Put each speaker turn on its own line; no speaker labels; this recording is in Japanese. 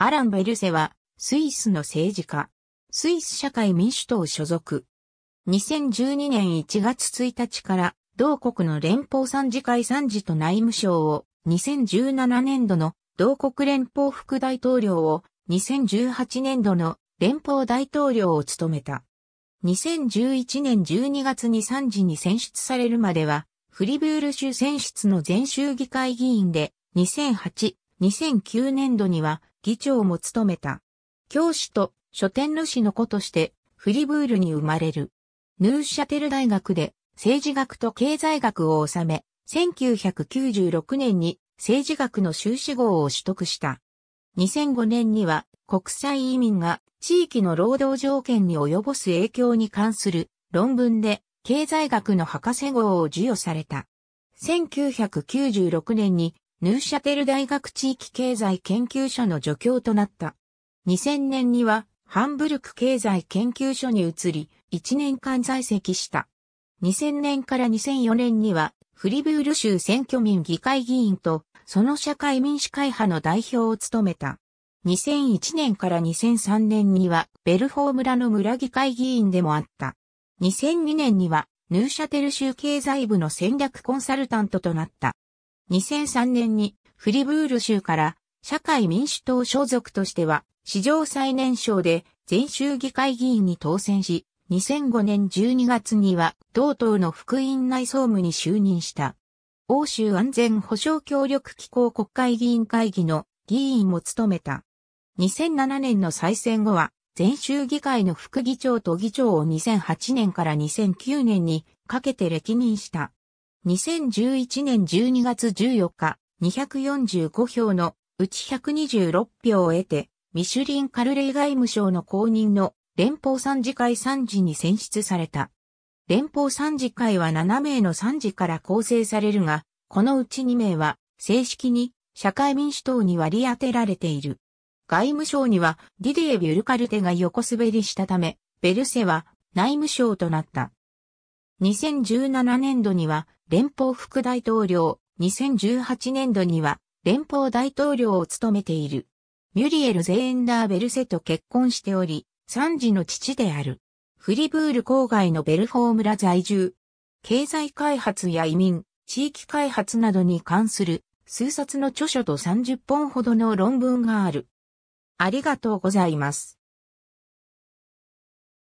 アラン・ベルセは、スイスの政治家。スイス社会民主党所属。2012年1月1日から、同国の連邦参事会参事と内務省を、2017年度の同国連邦副大統領を、2018年度の連邦大統領を務めた。2011年12月に参事に選出されるまでは、フリブール州選出の全州議会議員で、2008、2009年度には、議長も務めた。教師と書店主の子としてフリブールに生まれる。ヌーシャテル大学で政治学と経済学を収め、1996年に政治学の修士号を取得した。2005年には国際移民が地域の労働条件に及ぼす影響に関する論文で経済学の博士号を授与された。1996年にヌーシャテル大学地域経済研究所の助教となった。2000年にはハンブルク経済研究所に移り、1年間在籍した。2000年から2004年にはフリブール州選挙民議会議員とその社会民主会派の代表を務めた。2001年から2003年にはベルフォー村の村議会議員でもあった。2002年にはヌーシャテル州経済部の戦略コンサルタントとなった。2003年にフリブール州から社会民主党所属としては史上最年少で全州議会議員に当選し、2005年12月には同党の副院内総務に就任した。欧州安全保障協力機構国会議員会議の議員も務めた。2007年の再選後は、全州議会の副議長と議長を2008年から2009年にかけて歴任した。2011年12月14日、245票のうち126票を得て、ミシュリン・カルレイ外務省の公認の連邦参事会参事に選出された。連邦参事会は7名の参事から構成されるが、このうち2名は正式に社会民主党に割り当てられている。外務省にはディディエ・ビュルカルテが横滑りしたため、ベルセは内務省となった。2017年度には連邦副大統領、2018年度には連邦大統領を務めている。ミュリエル・ゼーンダー・ベルセと結婚しており、三児の父である。フリブール郊外のベルフォー村在住。経済開発や移民、地域開発などに関する数冊の著書と30本ほどの論文がある。ありがとうございます。